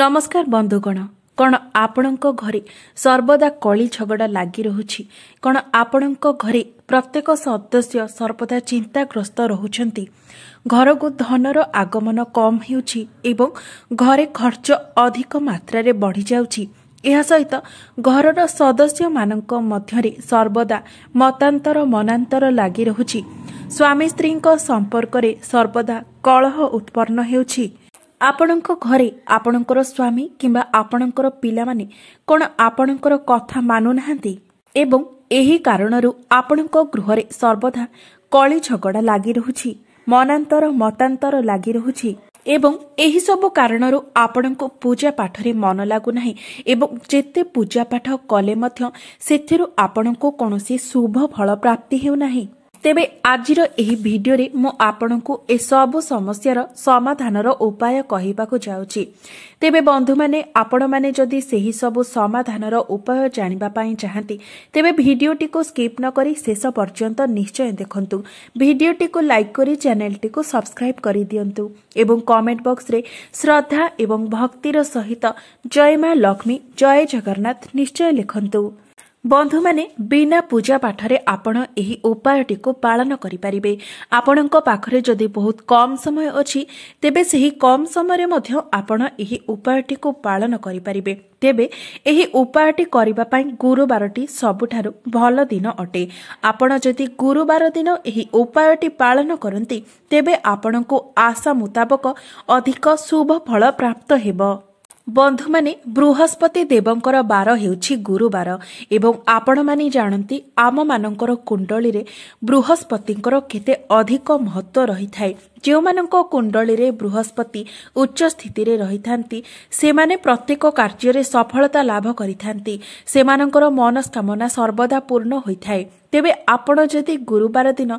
ନମସ୍କାର ବନ୍ଧୁଗଣ କ'ଣ ଆପଣଙ୍କ ଘରେ ସର୍ବଦା କଳି ଝଗଡ଼ା ଲାଗି ରହୁଛି କ'ଣ ଆପଣଙ୍କ ଘରେ ପ୍ରତ୍ୟେକ ସଦସ୍ୟ ସର୍ବଦା ଚିନ୍ତାଗ୍ରସ୍ତ ରହୁଛନ୍ତି ଘରକୁ ଧନର ଆଗମନ କମ୍ ହେଉଛି ଏବଂ ଘରେ ଖର୍ଚ୍ଚ ଅଧିକ ମାତ୍ରାରେ ବଢ଼ିଯାଉଛି ଏହା ସହିତ ଘରର ସଦସ୍ୟମାନଙ୍କ ମଧ୍ୟରେ ସର୍ବଦା ମତାନ୍ତର ମନାନ୍ତର ଲାଗି ରହୁଛି ସ୍ୱାମୀ ସ୍ତ୍ରୀଙ୍କ ସମ୍ପର୍କରେ ସର୍ବଦା କଳହ ଉତ୍ପନ୍ନ ହେଉଛି ଆପଣଙ୍କ ଘରେ ଆପଣଙ୍କର ସ୍ୱାମୀ କିମ୍ବା ଆପଣଙ୍କର ପିଲାମାନେ କ'ଣ ଆପଣଙ୍କର କଥା ମାନୁନାହାନ୍ତି ଏବଂ ଏହି କାରଣରୁ ଆପଣଙ୍କ ଗୃହରେ ସର୍ବଦା କଳି ଝଗଡ଼ା ଲାଗି ରହୁଛି ମନାନ୍ତର ମତାନ୍ତର ଲାଗି ରହୁଛି ଏବଂ ଏହିସବୁ କାରଣରୁ ଆପଣଙ୍କୁ ପୂଜା ପାଠରେ ମନ ଲାଗୁନାହିଁ ଏବଂ ଯେତେ ପୂଜାପାଠ କଲେ ମଧ୍ୟ ସେଥିରୁ ଆପଣଙ୍କୁ କୌଣସି ଶୁଭ ଫଳ ପ୍ରାପ୍ତି ହେଉନାହିଁ ତେବେ ଆଜିର ଏହି ଭିଡ଼ିଓରେ ମୁଁ ଆପଣଙ୍କୁ ଏସବୁ ସମସ୍ୟାର ସମାଧାନର ଉପାୟ କହିବାକୁ ଯାଉଛି ତେବେ ବନ୍ଧୁମାନେ ଆପଣମାନେ ଯଦି ସେହିସବୁ ସମାଧାନର ଉପାୟ ଜାଣିବା ପାଇଁ ଚାହାନ୍ତି ତେବେ ଭିଡ଼ିଓଟିକୁ ସ୍କିପ୍ ନ କରି ଶେଷ ପର୍ଯ୍ୟନ୍ତ ନିଶ୍ଚୟ ଦେଖନ୍ତୁ ଭିଡ଼ିଓଟିକୁ ଲାଇକ୍ କରି ଚ୍ୟାନେଲଟିକୁ ସବସ୍କ୍ରାଇବ୍ କରିଦିଅନ୍ତୁ ଏବଂ କମେଣ୍ଟ ବକ୍ସରେ ଶ୍ରଦ୍ଧା ଏବଂ ଭକ୍ତିର ସହିତ ଜୟ ମା ଲକ୍ଷ୍ମୀ ଜୟ ଜଗନ୍ନାଥ ନିଶ୍ଚୟ ଲେଖନ୍ତୁ ବନ୍ଧୁମାନେ ବିନା ପୂଜା ପାଠରେ ଆପଣ ଏହି ଉପାୟଟିକୁ ପାଳନ କରିପାରିବେ ଆପଣଙ୍କ ପାଖରେ ଯଦି ବହୁତ କମ୍ ସମୟ ଅଛି ତେବେ ସେହି କମ୍ ସମୟରେ ମଧ୍ୟ ଆପଣ ଏହି ଉପାୟଟିକୁ ପାଳନ କରିପାରିବେ ତେବେ ଏହି ଉପାୟଟି କରିବା ପାଇଁ ଗୁରୁବାରଟି ସବୁଠାରୁ ଭଲ ଦିନ ଅଟେ ଆପଣ ଯଦି ଗୁରୁବାର ଦିନ ଏହି ଉପାୟଟି ପାଳନ କରନ୍ତି ତେବେ ଆପଣଙ୍କୁ ଆଶା ମୁତାବକ ଅଧିକ ଶୁଭ ଫଳ ପ୍ରାପ୍ତ ହେବ ବନ୍ଧୁମାନେ ବୃହସ୍ପତି ଦେବଙ୍କର ବାର ହେଉଛି ଗୁରୁବାର ଏବଂ ଆପଣମାନେ ଜାଣନ୍ତି ଆମମାନଙ୍କର କୁଣ୍ଡଳୀରେ ବୃହସ୍ପତିଙ୍କର କେତେ ଅଧିକ ମହତ୍ଵ ରହିଥାଏ ଯେଉଁମାନଙ୍କ କୁଣ୍ଡଳୀରେ ବୃହସ୍ପତି ଉଚ୍ଚ ସ୍ଥିତିରେ ରହିଥାନ୍ତି ସେମାନେ ପ୍ରତ୍ୟେକ କାର୍ଯ୍ୟରେ ସଫଳତା ଲାଭ କରିଥାନ୍ତି ସେମାନଙ୍କର ମନସ୍କାମନା ସର୍ବଦା ପୂର୍ଣ୍ଣ ହୋଇଥାଏ ତେବେ ଆପଣ ଯଦି ଗୁରୁବାର ଦିନ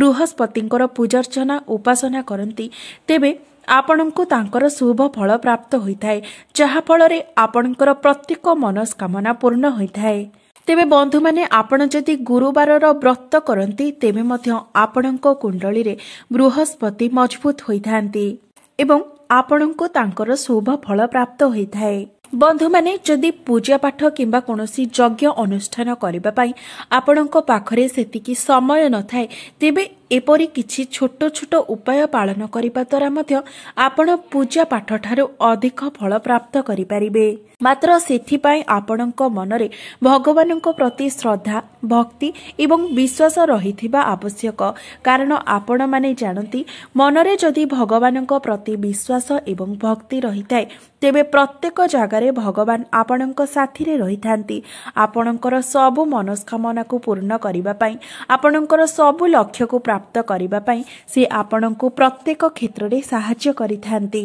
ବୃହସ୍ପତିଙ୍କର ପୂଜାର୍ଚ୍ଚନା ଉପାସନା କରନ୍ତି ତେବେ ଆପଣଙ୍କୁ ତାଙ୍କର ଶୁଭ ଫଳ ପ୍ରାପ୍ତ ହୋଇଥାଏ ଯାହାଫଳରେ ଆପଣଙ୍କର ପ୍ରତ୍ୟେକ ମନସ୍କାମନା ପୂର୍ଣ୍ଣ ହୋଇଥାଏ ତେବେ ବନ୍ଧୁମାନେ ଆପଣ ଯଦି ଗୁରୁବାରର ବ୍ରତ କରନ୍ତି ତେବେ ମଧ୍ୟ ଆପଣଙ୍କ କୁଣ୍ଡଳୀରେ ବୃହସ୍ପତି ମଜବୁତ ହୋଇଥାନ୍ତି ଏବଂ ଆପଣଙ୍କୁ ତାଙ୍କର ଶୁଭ ଫଳ ପ୍ରାପ୍ତ ହୋଇଥାଏ ବନ୍ଧୁମାନେ ଯଦି ପୂଜାପାଠ କିମ୍ବା କୌଣସି ଯଜ୍ଞ ଅନୁଷ୍ଠାନ କରିବା ପାଇଁ ଆପଣଙ୍କ ପାଖରେ ସେତିକି ସମୟ ନଥାଏ ତେବେ ଏପରି କିଛି ଛୋଟ ଛୋଟ ଉପାୟ ପାଳନ କରିବା ଦ୍ୱାରା ମଧ୍ୟ ଆପଣ ପୂଜା ପାଠଠାରୁ ଅଧିକ ଫଳ ପ୍ରାପ୍ତ କରିପାରିବେ ମାତ୍ର ସେଥିପାଇଁ ଆପଣଙ୍କ ମନରେ ଭଗବାନଙ୍କ ପ୍ରତି ଶ୍ରଦ୍ଧା ଭକ୍ତି ଏବଂ ବିଶ୍ୱାସ ରହିଥିବା ଆବଶ୍ୟକ କାରଣ ଆପଣମାନେ ଜାଣନ୍ତି ମନରେ ଯଦି ଭଗବାନଙ୍କ ପ୍ରତି ବିଶ୍ୱାସ ଏବଂ ଭକ୍ତି ରହିଥାଏ ତେବେ ପ୍ରତ୍ୟେକ ଜାଗାରେ ଭଗବାନ ଆପଣଙ୍କ ସାଥିରେ ରହିଥାନ୍ତି ଆପଣଙ୍କର ସବୁ ମନସ୍କାମନାକୁ ପୂର୍ଣ୍ଣ କରିବା ପାଇଁ ଆପଣଙ୍କର ସବୁ ଲକ୍ଷ୍ୟକୁ ପ୍ରାପ୍ତ ପ୍ରାପ୍ତ କରିବା ପାଇଁ ସେ ଆପଣଙ୍କୁ ପ୍ରତ୍ୟେକ କ୍ଷେତ୍ରରେ ସାହାଯ୍ୟ କରିଥାନ୍ତି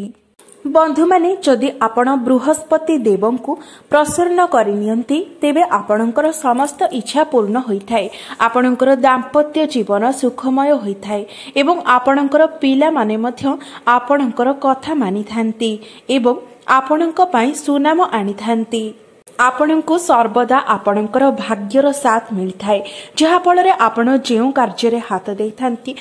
ବନ୍ଧୁମାନେ ଯଦି ଆପଣ ବୃହସ୍ପତି ଦେବଙ୍କୁ ପ୍ରସନ୍ନ କରିନିଅନ୍ତି ତେବେ ଆପଣଙ୍କର ସମସ୍ତ ଇଚ୍ଛା ପୂର୍ଣ୍ଣ ହୋଇଥାଏ ଆପଣଙ୍କର ଦାମ୍ପତ୍ୟ ଜୀବନ ସୁଖମୟ ହୋଇଥାଏ ଏବଂ ଆପଣଙ୍କର ପିଲାମାନେ ମଧ୍ୟ ଆପଣଙ୍କର କଥା ମାନିଥାନ୍ତି ଏବଂ ଆପଣଙ୍କ ପାଇଁ ସୁନାମ ଆଣିଥାନ୍ତି ଆପଣଙ୍କୁ ସର୍ବଦା ଆପଣଙ୍କର ଭାଗ୍ୟର ସାଥ ମିଳିଥାଏ ଯାହାଫଳରେ ଆପଣ ଯେଉଁ କାର୍ଯ୍ୟରେ ହାତ ଦେଇଥାନ୍ତି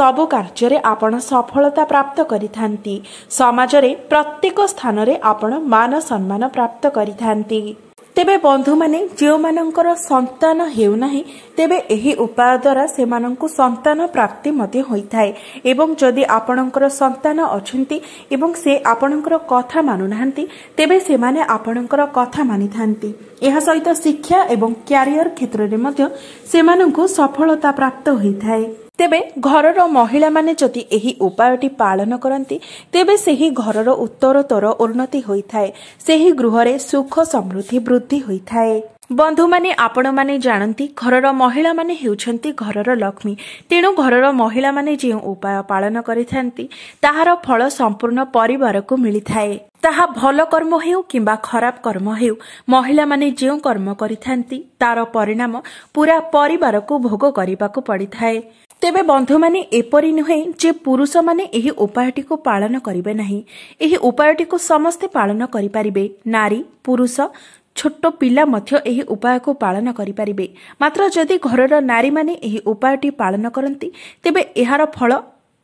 ସବୁ କାର୍ଯ୍ୟରେ ଆପଣ ସଫଳତା ପ୍ରାପ୍ତ କରିଥାନ୍ତି ସମାଜରେ ପ୍ରତ୍ୟେକ ସ୍ଥାନରେ ଆପଣ ମାନ ସମ୍ମାନ ପ୍ରାପ୍ତ କରିଥାନ୍ତି ତେବେ ବନ୍ଧୁମାନେ ଯେଉଁମାନଙ୍କର ସନ୍ତାନ ହେଉନାହିଁ ତେବେ ଏହି ଉପାୟ ଦ୍ୱାରା ସେମାନଙ୍କୁ ସନ୍ତାନ ପ୍ରାପ୍ତି ମଧ୍ୟ ହୋଇଥାଏ ଏବଂ ଯଦି ଆପଣଙ୍କର ସନ୍ତାନ ଅଛନ୍ତି ଏବଂ ସେ ଆପଣଙ୍କର କଥା ମାନୁନାହାନ୍ତି ତେବେ ସେମାନେ ଆପଣଙ୍କର କଥା ମାନିଥାନ୍ତି ଏହା ସହିତ ଶିକ୍ଷା ଏବଂ କ୍ୟାରିୟର କ୍ଷେତ୍ରରେ ମଧ୍ୟ ସେମାନଙ୍କୁ ସଫଳତା ପ୍ରାପ୍ତ ହୋଇଥାଏ ତେବେ ଘରର ମହିଳାମାନେ ଯଦି ଏହି ଉପାୟଟି ପାଳନ କରନ୍ତି ତେବେ ସେହି ଘରର ଉତ୍ତରୋତ୍ତର ଉନ୍ନତି ହୋଇଥାଏ ସେହି ଗୃହରେ ସୁଖ ସମୃଦ୍ଧି ବୃଦ୍ଧି ହୋଇଥାଏ ବନ୍ଧୁମାନେ ଆପଣମାନେ ଜାଣନ୍ତି ଘରର ମହିଳାମାନେ ହେଉଛନ୍ତି ଘରର ଲକ୍ଷ୍ମୀ ତେଣୁ ଘରର ମହିଳାମାନେ ଯେଉଁ ଉପାୟ ପାଳନ କରିଥାନ୍ତି ତାହାର ଫଳ ସମ୍ପୂର୍ଣ୍ଣ ପରିବାରକୁ ମିଳିଥାଏ ତାହା ଭଲ କର୍ମ ହେଉ କିମ୍ବା ଖରାପ କର୍ମ ହେଉ ମହିଳାମାନେ ଯେଉଁ କର୍ମ କରିଥାନ୍ତି ତାର ପରିଣାମ ପୂରା ପରିବାରକୁ ଭୋଗ କରିବାକୁ ପଡ଼ିଥାଏ ତେବେ ବନ୍ଧୁମାନେ ଏପରି ନୁହେଁ ଯେ ପୁରୁଷମାନେ ଏହି ଉପାୟଟିକୁ ପାଳନ କରିବେ ନାହିଁ ଏହି ଉପାୟଟିକୁ ସମସ୍ତେ ପାଳନ କରିପାରିବେ ନାରୀ ପୁରୁଷ ଛୋଟ ପିଲା ମଧ୍ୟ ଏହି ଉପାୟକୁ ପାଳନ କରିପାରିବେ ମାତ୍ର ଯଦି ଘରର ନାରୀମାନେ ଏହି ଉପାୟଟି ପାଳନ କରନ୍ତି ତେବେ ଏହାର ଫଳ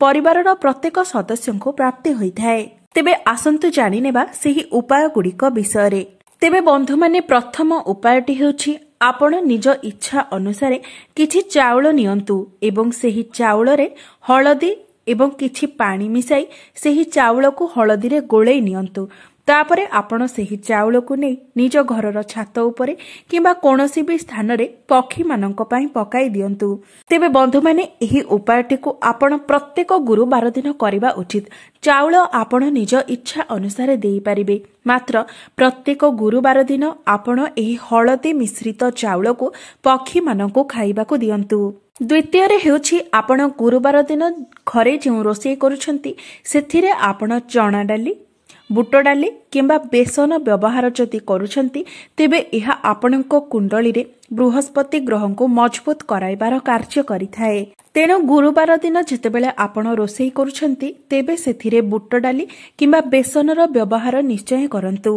ପରିବାରର ପ୍ରତ୍ୟେକ ସଦସ୍ୟଙ୍କୁ ପ୍ରାପ୍ତି ହୋଇଥାଏ ତେବେ ଆସନ୍ତୁ ଜାଣିନେବା ସେହି ଉପାୟଗୁଡ଼ିକ ବିଷୟରେ ତେବେ ବନ୍ଧୁମାନେ ପ୍ରଥମ ଉପାୟଟି ହେଉଛି ଆପଣ ନିଜ ଇଚ୍ଛା ଅନୁସାରେ କିଛି ଚାଉଳ ନିଅନ୍ତୁ ଏବଂ ସେହି ଚାଉଳରେ ହଳଦୀ ଏବଂ କିଛି ପାଣି ମିଶାଇ ସେହି ଚାଉଳକୁ ହଳଦୀରେ ଗୋଳେଇ ନିଅନ୍ତୁ ତାପରେ ଆପଣ ସେହି ଚାଉଳକୁ ନେଇ ନିଜ ଘରର ଛାତ ଉପରେ କିମ୍ବା କୌଣସି ବି ସ୍ଥାନରେ ପକ୍ଷୀମାନଙ୍କ ପାଇଁ ପକାଇ ଦିଅନ୍ତୁ ତେବେ ବନ୍ଧୁମାନେ ଏହି ଉପାୟଟିକୁ ଆପଣ ପ୍ରତ୍ୟେକ ଗୁରୁବାର ଦିନ କରିବା ଉଚିତ ଚାଉଳ ଆପଣ ନିଜ ଇଚ୍ଛା ଅନୁସାରେ ଦେଇପାରିବେ ମାତ୍ର ପ୍ରତ୍ୟେକ ଗୁରୁବାର ଦିନ ଆପଣ ଏହି ହଳଦୀ ମିଶ୍ରିତ ଚାଉଳକୁ ପକ୍ଷୀମାନଙ୍କୁ ଖାଇବାକୁ ଦିଅନ୍ତୁ ଦ୍ୱିତୀୟରେ ହେଉଛି ଆପଣ ଗୁରୁବାର ଦିନ ଘରେ ଯେଉଁ ରୋଷେଇ କରୁଛନ୍ତି ସେଥିରେ ଆପଣ ଚଣା ଡାଲି ବୁଟ ଡାଲି କିମ୍ବା ବେସନ ବ୍ୟବହାର ଯଦି କରୁଛନ୍ତି ତେବେ ଏହା ଆପଣଙ୍କ କୁଣ୍ଡଳୀରେ ବୃହସ୍ପତି ଗ୍ରହଙ୍କୁ ମଜବୁତ କରାଇବାର କାର୍ଯ୍ୟ କରିଥାଏ ତେଣୁ ଗୁରୁବାର ଦିନ ଯେତେବେଳେ ଆପଣ ରୋଷେଇ କରୁଛନ୍ତି ତେବେ ସେଥିରେ ବୁଟ ଡାଲି କିମ୍ବା ବେସନର ବ୍ୟବହାର ନିଶ୍ଚୟ କରନ୍ତୁ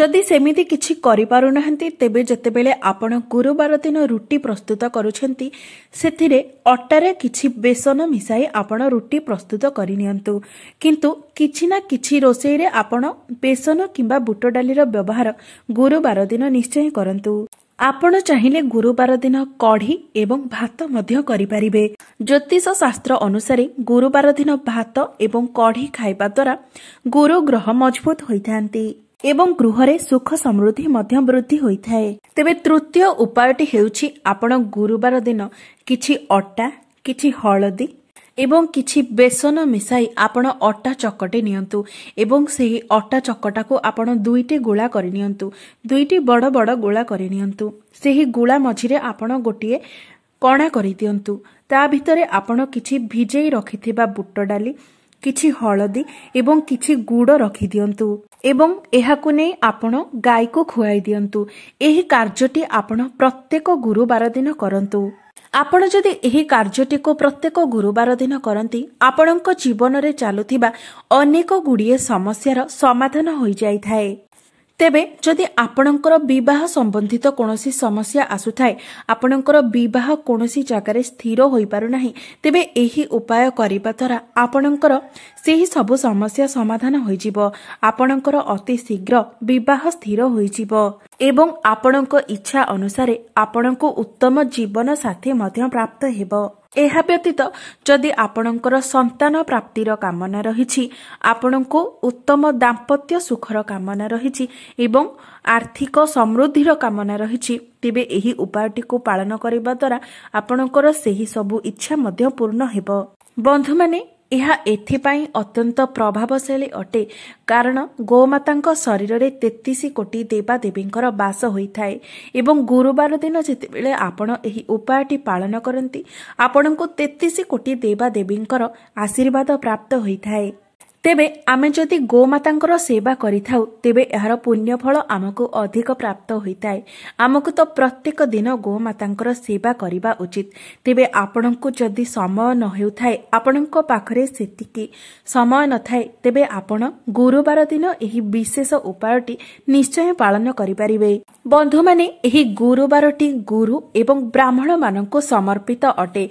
ଯଦି ସେମିତି କିଛି କରିପାରୁନାହାନ୍ତି ତେବେ ଯେତେବେଳେ ଆପଣ ଗୁରୁବାର ଦିନ ରୁଟି ପ୍ରସ୍ତୁତ କରୁଛନ୍ତି ସେଥିରେ ଅଟାରେ କିଛି ବେସନ ମିଶାଇ ଆପଣ ରୁଟି ପ୍ରସ୍ତୁତ କରିନିଅନ୍ତୁ କିନ୍ତୁ କିଛି ନା କିଛି ରୋଷେଇରେ ଆପଣ ବେସନ କିମ୍ବା ବୁଟ ଡାଲିର ବ୍ୟବହାର ଗୁରୁବାର ଦିନ ନିଶ୍ଚୟ କରନ୍ତୁ ଆପଣ ଚାହିଁଲେ ଗୁରୁବାର ଦିନ କଢ଼ି ଏବଂ ଭାତ ମଧ୍ୟ କରିପାରିବେ ଜ୍ୟୋତିଷ ଶାସ୍ତ୍ର ଅନୁସାରେ ଗୁରୁବାର ଦିନ ଭାତ ଏବଂ କଢ଼ି ଖାଇବା ଦ୍ୱାରା ଗୁରୁ ଗ୍ରହ ମଜବୁତ ହୋଇଥାନ୍ତି ଏବଂ ଗୃହରେ ସୁଖ ସମୃଦ୍ଧି ମଧ୍ୟ ବୃଦ୍ଧି ହୋଇଥାଏ ତେବେ ତୃତୀୟ ଉପାୟଟି ହେଉଛି ଆପଣ ଗୁରୁବାର ଦିନ କିଛି ଅଟା କିଛି ହଳଦୀ ଏବଂ କିଛି ବେସନ ମିଶାଇ ଆପଣ ଅଟା ଚକଟି ନିଅନ୍ତୁ ଏବଂ ସେହି ଅଟା ଚକଟାକୁ ଆପଣ ଦୁଇଟି ଗୋଳା ନିଅନ୍ତୁ ଦୁଇଟି ବଡ଼ ବଡ଼ ଗୋଳା ନିଅନ୍ତୁ ସେହି ଗୋଳା ମଝିରେ ଆପଣ ଗୋଟିଏ କଣା କରିଦିଅନ୍ତୁ ତା ଭିତରେ ଆପଣ କିଛି ଭିଜେଇ ରଖିଥିବା ବୁଟ ଡାଲି କିଛି ହଳଦୀ ଏବଂ କିଛି ଗୁଡ଼ ରଖିଦିଅନ୍ତୁ ଏବଂ ଏହାକୁ ନେଇ ଆପଣ ଗାଈକୁ ଖୁଆଇ ଦିଅନ୍ତୁ ଏହି କାର୍ଯ୍ୟଟି ଆପଣ ପ୍ରତ୍ୟେକ ଗୁରୁବାର ଦିନ କରନ୍ତୁ ଆପଣ ଯଦି ଏହି କାର୍ଯ୍ୟଟିକୁ ପ୍ରତ୍ୟେକ ଗୁରୁବାର ଦିନ କରନ୍ତି ଆପଣଙ୍କ ଜୀବନରେ ଚାଲୁଥିବା ଅନେକ ଗୁଡ଼ିଏ ସମସ୍ୟାର ସମାଧାନ ହୋଇଯାଇଥାଏ ତେବେ ଯଦି ଆପଣଙ୍କର ବିବାହ ସମ୍ବନ୍ଧିତ କୌଣସି ସମସ୍ୟା ଆସୁଥାଏ ଆପଣଙ୍କର ବିବାହ କୌଣସି ଜାଗାରେ ସ୍ଥିର ହୋଇପାରୁନାହିଁ ତେବେ ଏହି ଉପାୟ କରିବା ଦ୍ୱାରା ଆପଣଙ୍କର ସେହି ସବୁ ସମସ୍ୟା ସମାଧାନ ହୋଇଯିବ ଆପଣଙ୍କର ଅତି ଶୀଘ୍ର ବିବାହ ସ୍ଥିର ହୋଇଯିବ ଏବଂ ଆପଣଙ୍କ ଇଚ୍ଛା ଅନୁସାରେ ଆପଣଙ୍କୁ ଉତ୍ତମ ଜୀବନ ସାଥୀ ମଧ୍ୟ ପ୍ରାପ୍ତ ହେବ ଏହା ବ୍ୟତୀତ ଯଦି ଆପଣଙ୍କର ସନ୍ତାନ ପ୍ରାପ୍ତିର କାମନା ରହିଛି ଆପଣଙ୍କୁ ଉତ୍ତମ ଦାମ୍ପତ୍ୟ ସୁଖର କାମନା ରହିଛି ଏବଂ ଆର୍ଥିକ ସମୃଦ୍ଧିର କାମନା ରହିଛି ତେବେ ଏହି ଉପାୟଟିକୁ ପାଳନ କରିବା ଦ୍ୱାରା ଆପଣଙ୍କର ସେହି ସବୁ ଇଚ୍ଛା ମଧ୍ୟ ପୂର୍ଣ୍ଣ ହେବ ବନ୍ଧୁମାନେ ଏହା ଏଥିପାଇଁ ଅତ୍ୟନ୍ତ ପ୍ରଭାବଶାଳୀ ଅଟେ କାରଣ ଗୋମାତାଙ୍କ ଶରୀରରେ ତେତିଶ କୋଟି ଦେବାଦେବୀଙ୍କର ବାସ ହୋଇଥାଏ ଏବଂ ଗୁରୁବାର ଦିନ ଯେତେବେଳେ ଆପଣ ଏହି ଉପାୟଟି ପାଳନ କରନ୍ତି ଆପଣଙ୍କୁ ତେତିଶ କୋଟି ଦେବାଦେବୀଙ୍କର ଆଶୀର୍ବାଦ ପ୍ରାପ୍ତ ହୋଇଥାଏ ତେବେ ଆମେ ଯଦି ଗୋମାତାଙ୍କର ସେବା କରିଥାଉ ତେବେ ଏହାର ପୁଣ୍ୟ ଫଳ ଆମକୁ ଅଧିକ ପ୍ରାପ୍ତ ହୋଇଥାଏ ଆମକୁ ତ ପ୍ରତ୍ୟେକ ଦିନ ଗୋମାତାଙ୍କର ସେବା କରିବା ଉଚିତ ତେବେ ଆପଣଙ୍କୁ ଯଦି ସମୟ ନ ହେଉଥାଏ ଆପଣଙ୍କ ପାଖରେ ସେତିକି ସମୟ ନଥାଏ ତେବେ ଆପଣ ଗୁରୁବାର ଦିନ ଏହି ବିଶେଷ ଉପାୟଟି ନିଶ୍ଚୟ ପାଳନ କରିପାରିବେ ବନ୍ଧୁମାନେ ଏହି ଗୁରୁବାରଟି ଗୁରୁ ଏବଂ ବ୍ରାହ୍ମଣମାନଙ୍କୁ ସମର୍ପିତ ଅଟେ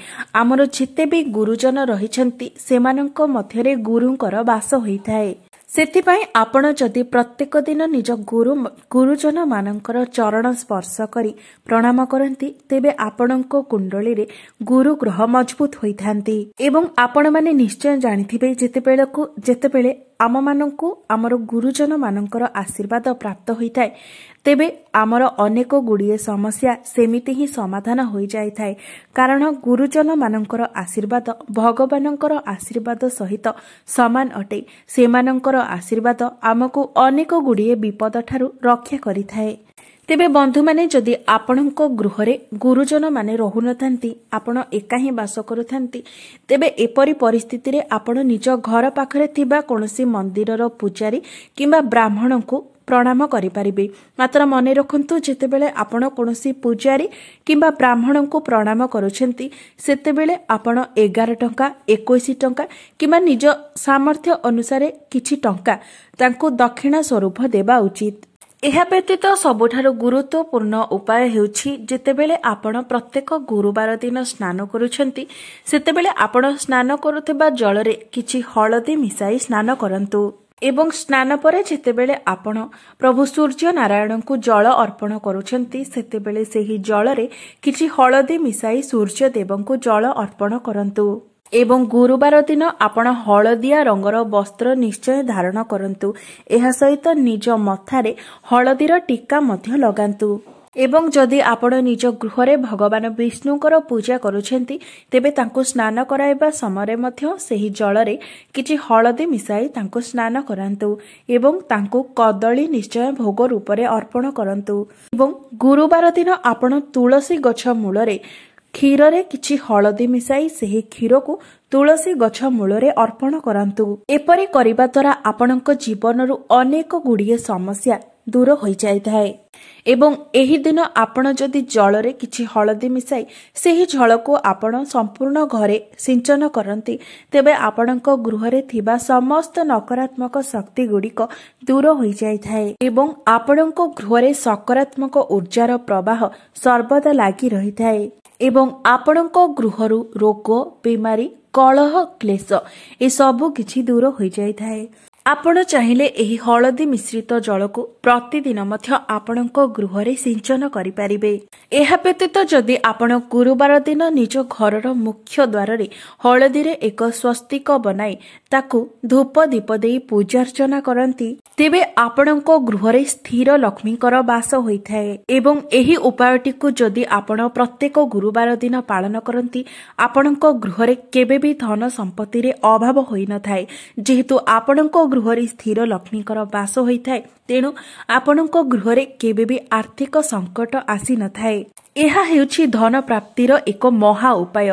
ଆମର ଯେତେ ବି ଗୁରୁଜନ ରହିଛନ୍ତି ସେମାନଙ୍କ ମଧ୍ୟରେ ଗୁରୁଙ୍କର ବା ବାସ ହୋଇଥାଏ ସେଥିପାଇଁ ଆପଣ ଯଦି ପ୍ରତ୍ୟେକ ଦିନ ନିଜ ଗୁରୁ ଗୁରୁଜନ ମାନଙ୍କର ଚରଣ ସ୍ପର୍ଶ କରି ପ୍ରଣାମ କରନ୍ତି ତେବେ ଆପଣଙ୍କ କୁଣ୍ଡଳୀରେ ଗୁରୁ ଗ୍ରହ ମଜବୁତ ହୋଇଥାନ୍ତି ଏବଂ ଆପଣମାନେ ନିଶ୍ଚୟ ଜାଣିଥିବେ ଯେତେବେଳେ ଆମମାନଙ୍କୁ ଆମର ଗୁରୁଜନମାନଙ୍କର ଆଶୀର୍ବାଦ ପ୍ରାପ୍ତ ହୋଇଥାଏ ତେବେ ଆମର ଅନେକ ଗୁଡ଼ିଏ ସମସ୍ୟା ସେମିତି ହିଁ ସମାଧାନ ହୋଇଯାଇଥାଏ କାରଣ ଗୁରୁଜନମାନଙ୍କର ଆଶୀର୍ବାଦ ଭଗବାନଙ୍କର ଆଶୀର୍ବାଦ ସହିତ ସମାନ ଅଟେ ସେମାନଙ୍କର ଆଶୀର୍ବାଦ ଆମକୁ ଅନେକ ଗୁଡ଼ିଏ ବିପଦଠାରୁ ରକ୍ଷା କରିଥାଏ ତେବେ ବନ୍ଧୁମାନେ ଯଦି ଆପଣଙ୍କ ଗୃହରେ ଗୁରୁଜନମାନେ ରହୁନଥାନ୍ତି ଆପଣ ଏକା ହିଁ ବାସ କରୁଥାନ୍ତି ତେବେ ଏପରି ପରିସ୍ଥିତିରେ ଆପଣ ନିଜ ଘର ପାଖରେ ଥିବା କୌଣସି ମନ୍ଦିରର ପୂଜାରୀ କିମ୍ବା ବ୍ରାହ୍ମଣଙ୍କୁ ପ୍ରଣାମ କରିପାରିବେ ମାତ୍ର ମନେ ରଖନ୍ତୁ ଯେତେବେଳେ ଆପଣ କୌଣସି ପୂଜାରୀ କିମ୍ବା ବ୍ରାହ୍ମଣଙ୍କୁ ପ୍ରଣାମ କରୁଛନ୍ତି ସେତେବେଳେ ଆପଣ ଏଗାର ଟଙ୍କା ଏକୋଇଶ ଟଙ୍କା କିମ୍ବା ନିଜ ସାମର୍ଥ୍ୟ ଅନୁସାରେ କିଛି ଟଙ୍କା ତାଙ୍କୁ ଦକ୍ଷିଣା ସ୍ୱରୂପ ଦେବା ଉଚିତ ଏହା ବ୍ୟତୀତ ସବୁଠାରୁ ଗୁରୁତ୍ୱପୂର୍ଣ୍ଣ ଉପାୟ ହେଉଛି ଯେତେବେଳେ ଆପଣ ପ୍ରତ୍ୟେକ ଗୁରୁବାର ଦିନ ସ୍ନାନ କରୁଛନ୍ତି ସେତେବେଳେ ଆପଣ ସ୍ନାନ କରୁଥିବା ଜଳରେ କିଛି ହଳଦୀ ମିଶାଇ ସ୍ନାନ କରନ୍ତୁ ଏବଂ ସ୍ନାନ ପରେ ଯେତେବେଳେ ଆପଣ ପ୍ରଭୁ ସୂର୍ଯ୍ୟ ନାରାୟଣଙ୍କୁ ଜଳ ଅର୍ପଣ କରୁଛନ୍ତି ସେତେବେଳେ ସେହି ଜଳରେ କିଛି ହଳଦୀ ମିଶାଇ ସୂର୍ଯ୍ୟଦେବଙ୍କୁ ଜଳ ଅର୍ପଣ କରନ୍ତୁ ଏବଂ ଗୁରୁବାର ଦିନ ଆପଣ ହଳଦିଆ ରଙ୍ଗର ବସ୍ତ୍ର ନିଶ୍ଚୟ ଧାରଣ କରନ୍ତୁ ଏହା ସହିତ ନିଜ ମଥାରେ ହଳଦୀର ଟୀକା ମଧ୍ୟ ଲଗାନ୍ତୁ ଏବଂ ଯଦି ଆପଣ ନିଜ ଗୃହରେ ଭଗବାନ ବିଷ୍ଣୁଙ୍କର ପୂଜା କରୁଛନ୍ତି ତେବେ ତାଙ୍କୁ ସ୍ନାନ କରାଇବା ସମୟରେ ମଧ୍ୟ ସେହି ଜଳରେ କିଛି ହଳଦୀ ମିଶାଇ ତାଙ୍କୁ ସ୍ନାନ କରାନ୍ତୁ ଏବଂ ତାଙ୍କୁ କଦଳୀ ନିଶ୍ଚୟ ଭୋଗ ରୂପରେ ଅର୍ପଣ କରନ୍ତୁ ଏବଂ ଗୁରୁବାର ଦିନ ଆପଣ ତୁଳସୀ ଗଛ ମୂଳରେ କ୍ଷୀରରେ କିଛି ହଳଦୀ ମିଶାଇ ସେହି କ୍ଷୀରକୁ ତୁଳସୀ ଗଛ ମୂଳରେ ଅର୍ପଣ କରନ୍ତୁ ଏପରି କରିବା ଦ୍ୱାରା ଆପଣଙ୍କ ଜୀବନରୁ ଅନେକ ଗୁଡ଼ିଏ ସମସ୍ୟା ଦୂର ହୋଇଯାଇଥାଏ ଏବଂ ଏହି ଦିନ ଆପଣ ଯଦି ଜଳରେ କିଛି ହଳଦୀ ମିଶାଇ ସେହି ଜଳକୁ ଆପଣ ସମ୍ପୂର୍ଣ୍ଣ ଘରେ ସିଞ୍ଚନ କରନ୍ତି ତେବେ ଆପଣଙ୍କ ଗୃହରେ ଥିବା ସମସ୍ତ ନକାରାତ୍ମକ ଶକ୍ତି ଗୁଡିକ ଦୂର ହୋଇଯାଇଥାଏ ଏବଂ ଆପଣଙ୍କ ଗୃହରେ ସକାରାତ୍ମକ ଉର୍ଜାର ପ୍ରବାହ ସର୍ବଦା ଲାଗି ରହିଥାଏ ଏବଂ ଆପଣଙ୍କ ଗୃହରୁ ରୋଗ ବିମାରୀ କଳହ କ୍ଲେଶ ଏସବୁ କିଛି ଦୂର ହୋଇଯାଇଥାଏ ଆପଣ ଚାହିଁଲେ ଏହି ହଳଦୀ ମିଶ୍ରିତ ଜଳକୁ ପ୍ରତିଦିନ ମଧ୍ୟ ଆପଣଙ୍କ ଗୃହରେ ସିଞ୍ଚନ କରିପାରିବେ ଏହା ବ୍ୟତୀତ ଯଦି ଆପଣ ଗୁରୁବାର ଦିନ ନିଜ ଘରର ମୁଖ୍ୟ ଦ୍ୱାରରେ ହଳଦୀରେ ଏକ ସ୍ୱସ୍ତିକ ବନାଇ ତାକୁ ଧୂପ ଦୀପ ଦେଇ ପୂଜାର୍ଚ୍ଚନା କରନ୍ତି ତେବେ ଆପଣଙ୍କ ଗୃହରେ ସ୍ଥିର ଲକ୍ଷ୍ମୀଙ୍କର ବାସ ହୋଇଥାଏ ଏବଂ ଏହି ଉପାୟଟିକୁ ଯଦି ଆପଣ ପ୍ରତ୍ୟେକ ଗୁରୁବାର ଦିନ ପାଳନ କରନ୍ତି ଆପଣଙ୍କ ଗୃହରେ କେବେ ବି ଧନ ସମ୍ପତ୍ତିରେ ଅଭାବ ହୋଇନଥାଏ ଯେହେତୁ ଆପଣଙ୍କ ଗୃହରେ ସ୍ଥିର ଲକ୍ଷ୍ମୀଙ୍କର ବାସ ହୋଇଥାଏ ତେଣୁ ଆପଣଙ୍କ ଗୃହରେ କେବେ ବି ଆର୍ଥିକ ସଙ୍କଟ ଆସିନଥାଏ ଏହା ହେଉଛି ଧନ ପ୍ରାପ୍ତିର ଏକ ମହା ଉପାୟ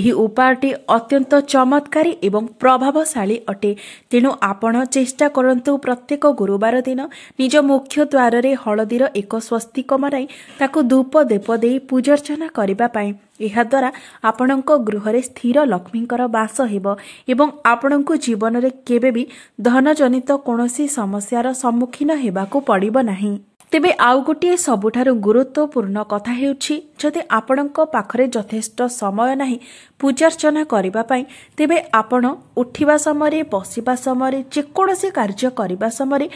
ଏହି ଉପାୟଟି ଅତ୍ୟନ୍ତ ଚମତ୍କାରୀ ଏବଂ ପ୍ରଭାବଶାଳୀ ଅଟେ ତେଣୁ ଆପଣ ଚେଷ୍ଟା କରନ୍ତୁ ପ୍ରତ୍ୟେକ ଗୁରୁବାର ଦିନ ନିଜ ମୁଖ୍ୟ ଦ୍ୱାରରେ ହଳଦୀର ଏକ ସ୍ୱସ୍ତିକ ମରାଇ ତାକୁ ଧୂପ ଦେପ ଦେଇ ପୂଜାର୍ଚ୍ଚନା କରିବା ପାଇଁ ଏହାଦ୍ୱାରା ଆପଣଙ୍କ ଗୃହରେ ସ୍ଥିର ଲକ୍ଷ୍ମୀଙ୍କର ବାସ ହେବ ଏବଂ ଆପଣଙ୍କୁ ଜୀବନରେ କେବେ ବି ଧନଜନିତ କୌଣସି ସମସ୍ୟାର ସମ୍ମୁଖୀନ ହେବାକୁ ପଡ଼ିବ ନାହିଁ ତେବେ ଆଉ ଗୋଟିଏ ସବୁଠାରୁ ଗୁରୁତ୍ୱପୂର୍ଣ୍ଣ କଥା ହେଉଛି ଯଦି ଆପଣଙ୍କ ପାଖରେ ଯଥେଷ୍ଟ ସମୟ ନାହିଁ ପୂଜାର୍ଚ୍ଚନା କରିବା ପାଇଁ ତେବେ ଆପଣ ଉଠିବା ସମୟରେ ବସିବା ସମୟରେ ଯେକୌଣସି କାର୍ଯ୍ୟ କରିବା ସମୟରେ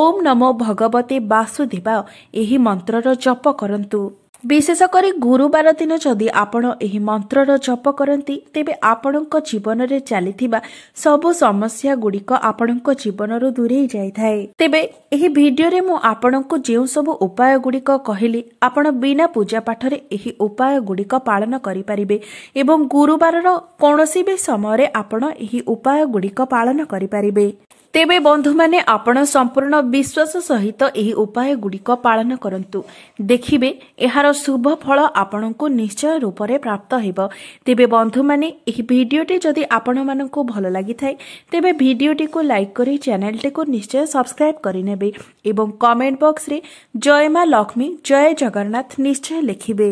ଓମ୍ ନମୋ ଭଗବତୀ ବାସୁଦେବା ଏହି ମନ୍ତ୍ରର ଜପ କରନ୍ତୁ ବିଶେଷ କରି ଗୁରୁବାର ଦିନ ଯଦି ଆପଣ ଏହି ମନ୍ତ୍ରର ଜପ କରନ୍ତି ତେବେ ଆପଣଙ୍କ ଜୀବନରେ ଚାଲିଥିବା ସବୁ ସମସ୍ୟା ଗୁଡ଼ିକ ଆପଣଙ୍କ ଜୀବନରୁ ଦୂରେଇ ଯାଇଥାଏ ତେବେ ଏହି ଭିଡିଓରେ ମୁଁ ଆପଣଙ୍କୁ ଯେଉଁ ସବୁ ଉପାୟ ଗୁଡ଼ିକ କହିଲି ଆପଣ ବିନା ପୂଜା ପାଠରେ ଏହି ଉପାୟ ଗୁଡ଼ିକ ପାଳନ କରିପାରିବେ ଏବଂ ଗୁରୁବାରର କୌଣସି ବି ସମୟରେ ଆପଣ ଏହି ଉପାୟ ଗୁଡ଼ିକ ପାଳନ କରିପାରିବେ ତେବେ ବନ୍ଧୁମାନେ ଆପଣ ସମ୍ପୂର୍ଣ୍ଣ ବିଶ୍ୱାସ ସହିତ ଏହି ଉପାୟଗୁଡ଼ିକ ପାଳନ କରନ୍ତୁ ଦେଖିବେ ଏହାର ଶୁଭ ଫଳ ଆପଣଙ୍କୁ ନିଶ୍ଚୟ ରୂପରେ ପ୍ରାପ୍ତ ହେବ ତେବେ ବନ୍ଧୁମାନେ ଏହି ଭିଡ଼ିଓଟି ଯଦି ଆପଣମାନଙ୍କୁ ଭଲ ଲାଗିଥାଏ ତେବେ ଭିଡ଼ିଓଟିକୁ ଲାଇକ୍ କରି ଚ୍ୟାନେଲଟିକୁ ନିଶ୍ଚୟ ସବସ୍କ୍ରାଇବ୍ କରିନେବେ ଏବଂ କମେଣ୍ଟ ବକ୍ସରେ ଜୟ ମା ଲକ୍ଷ୍ମୀ ଜୟ ଜଗନ୍ନାଥ ନିଶ୍ଚୟ ଲେଖିବେ